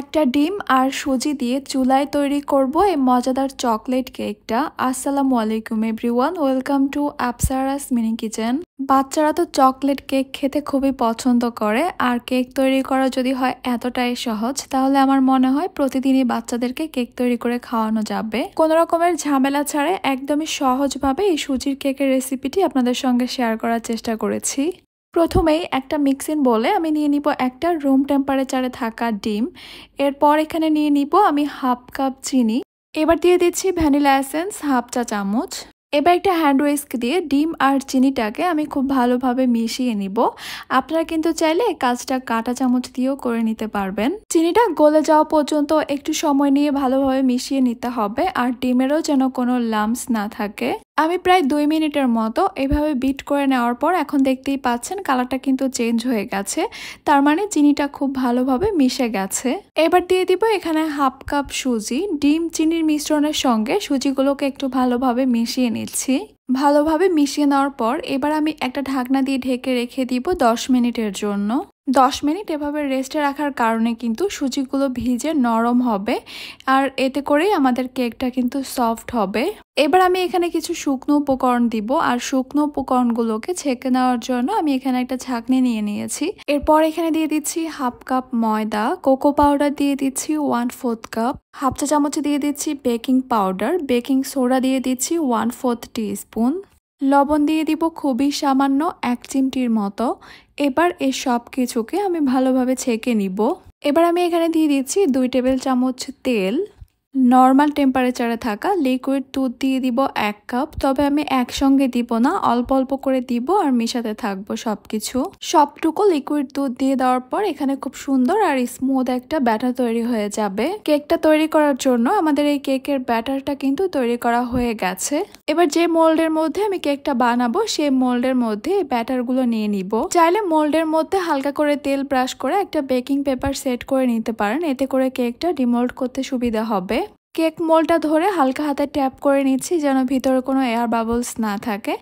একটা ডিম আর সুজি দিয়ে চুলায় তৈরি করব এই মজাদার চকলেট কেকটা আসসালামু আলাইকুম everyone welcome to Apsara's mini kitchen বাচ্চারা তো চকলেট কেক খেতে খুবই পছন্দ করে আর কেক তৈরি করা যদি হয় এতটাই সহজ তাহলে আমার মনে হয় প্রতিদিনই বাচ্চাদেরকে কেক তৈরি করে খাওয়ানো যাবে কোনো রকমের ঝামেলা ছাড়া একদমই সহজভাবে এই সুজির কেকের রেসিপিটি আপনাদের সঙ্গে শেয়ার করার চেষ্টা করেছি প্রথমেই একটা মিক্সিং বলে আমি নিয়ে নিব একটা রুম টেম্পারেচারে থাকা ডিম এরপর এখানে নিয়ে নিব আমি হাফ কাপ চিনি এবার দিয়ে দিচ্ছি ভ্যানিলা এসেন্স হাফ চা চামচ এবার একটা হ্যান্ড ওয়েস্ক দিয়ে ডিম আর চিনিটাকে আমি খুব ভালোভাবে মিশিয়ে নিব আপনারা কিন্তু চাইলে কাজটা কাঁটা চামচ দিয়েও করে নিতে পারবেন চিনিটা গলে যাওয়া পর্যন্ত একটু সময় নিয়ে ভালোভাবে মিশিয়ে নিতে হবে আর ডিমেরও যেন কোনো লাম্পস না থাকে আমি প্রায় দুই মিনিটের মতো এভাবে বিট করে নেওয়ার পর এখন দেখতেই পাচ্ছেন কালারটা কিন্তু চেঞ্জ হয়ে গেছে তার মানে চিনিটা খুব ভালোভাবে মিশে গেছে এবার দিয়ে দিব এখানে হাফ কাপ সুজি ডিম চিনির মিশ্রণের সঙ্গে সুজিগুলোকে একটু ভালোভাবে মিশিয়ে নিই নিচ্ছি ভালোভাবে মিশিয়ে নেওয়ার পর এবার আমি একটা ঢাকনা দিয়ে ঢেকে রেখে দিব 10 মিনিটের জন্য দশ মিনিট এভাবে রেস্টে রাখার কারণে কিন্তু সুজিগুলো ভিজে নরম হবে আর এতে করেই আমাদের কেকটা কিন্তু সফট হবে এবার আমি এখানে কিছু শুকনো উপকরণ দিব আর শুকনো উপকরণগুলোকে ছেঁকে নেওয়ার জন্য আমি এখানে একটা ছাঁকনি নিয়ে নিয়েছি এরপর এখানে দিয়ে দিচ্ছি হাফ কাপ ময়দা কোকো পাউডার দিয়ে দিচ্ছি ওয়ান ফোর্থ কাপ হাফ চা চামচ দিয়ে দিচ্ছি বেকিং পাউডার বেকিং সোডা দিয়ে দিচ্ছি ওয়ান ফোর্থ টি স্পুন লবণ দিয়ে দিব খুবই সামান্য এক চিমটির মতো এবার এ সব কিছুকে আমি ভালোভাবে ছেঁকে নিব এবার আমি এখানে দিয়ে দিচ্ছি দুই টেবিল চামচ তেল নর্মাল টেম্পারেচারে থাকা লিকুইড দুধ দিয়ে দিব এক কাপ তবে আমি একসঙ্গে দিব না অল্প অল্প করে দিব আর মেশাতে থাকবো সব কিছু সবটুকু লিকুইড দুধ দিয়ে দেওয়ার পর এখানে খুব সুন্দর আর স্মুথ একটা ব্যাটার তৈরি হয়ে যাবে কেকটা তৈরি করার জন্য আমাদের এই কেকের ব্যাটারটা কিন্তু তৈরি করা হয়ে গেছে এবার যে মোল্ডের মধ্যে আমি কেকটা বানাবো সেই মোল্ডের মধ্যে ব্যাটারগুলো নিয়ে নিব চাইলে মোল্ডের মধ্যে হালকা করে তেল ব্রাশ করে একটা বেকিং পেপার সেট করে নিতে পারেন এতে করে কেকটা ডিমোল্ড করতে সুবিধা হবে কেক মোলটা ধরে হালকা হাতে ট্যাপ করে নিচ্ছি যেন ভিতরে কোনো এয়ার বাবলস না থাকে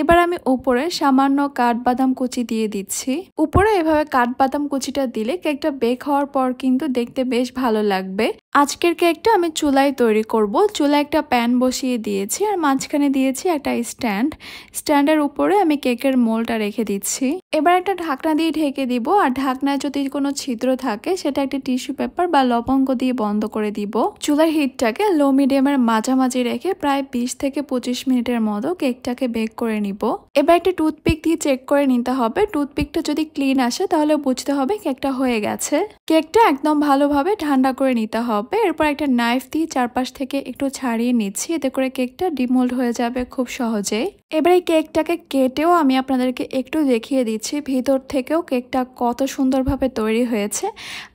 এবার আমি উপরে সামান্য কাঠবাদাম কুচি দিয়ে দিচ্ছি উপরে এভাবে কাঠবাদাম কুচিটা দিলে কেকটা বেক হওয়ার পর কিন্তু দেখতে বেশ ভালো লাগবে আজকের কেকটা আমি চুলায় তৈরি করব চুলায় একটা প্যান বসিয়ে দিয়েছি আর মাঝখানে দিয়েছি একটা স্ট্যান্ড স্ট্যান্ডের উপরে আমি কেকের মোলটা রেখে দিচ্ছি এবার একটা ঢাকনা দিয়ে ঢেকে দিব আর ঢাকনায় যদি কোনো ছিদ্র থাকে সেটা একটা টিস্যু পেপার বা লবঙ্গ দিয়ে বন্ধ করে দিব চুলার হিট কেকটাকে লো মিডিয়ামের মাঝামাঝি রেখে প্রায় বিশ থেকে পঁচিশ মিনিটের মতো কেকটাকে বেক করে নিব এবার একটা টুথপিক দিয়ে চেক করে নিতে হবে টুথপিকটা যদি ক্লিন আসে তাহলে বুঝতে হবে কেকটা হয়ে গেছে কেকটা একদম ভালোভাবে ঠান্ডা করে নিতে হবে এরপর একটা নাইফ দিয়ে চারপাশ থেকে একটু ছাড়িয়ে নিচ্ছি এতে করে কেকটা ডিমোল্ড হয়ে যাবে খুব সহজে এবার এই কেকটাকে কেটেও আমি আপনাদেরকে একটু দেখিয়ে দিচ্ছি ভিতর থেকেও কেকটা কত সুন্দরভাবে তৈরি হয়েছে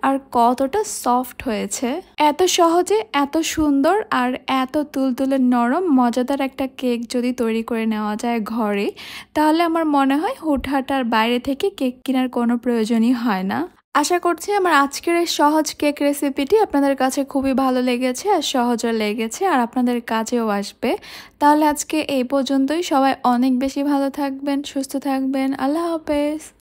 আর কতটা সফট হয়েছে এত সহজে এত সুন্দর আর এত তুলতুলে নরম মজাদার একটা কেক যদি তৈরি করে নেওয়া যায় ঘরে তাহলে আমার মনে হয় হুটহাটার বাইরে থেকে কেক কেনার কোনো প্রয়োজনই হয় না আশা করছি আমার আজকের এই সহজ কেক রেসিপিটি আপনাদের কাছে খুবই ভালো লেগেছে আর সহজও লেগেছে আর আপনাদের কাজেও আসবে তাহলে আজকে এই পর্যন্তই সবাই অনেক বেশি ভালো থাকবেন সুস্থ থাকবেন আল্লাহ হাফেজ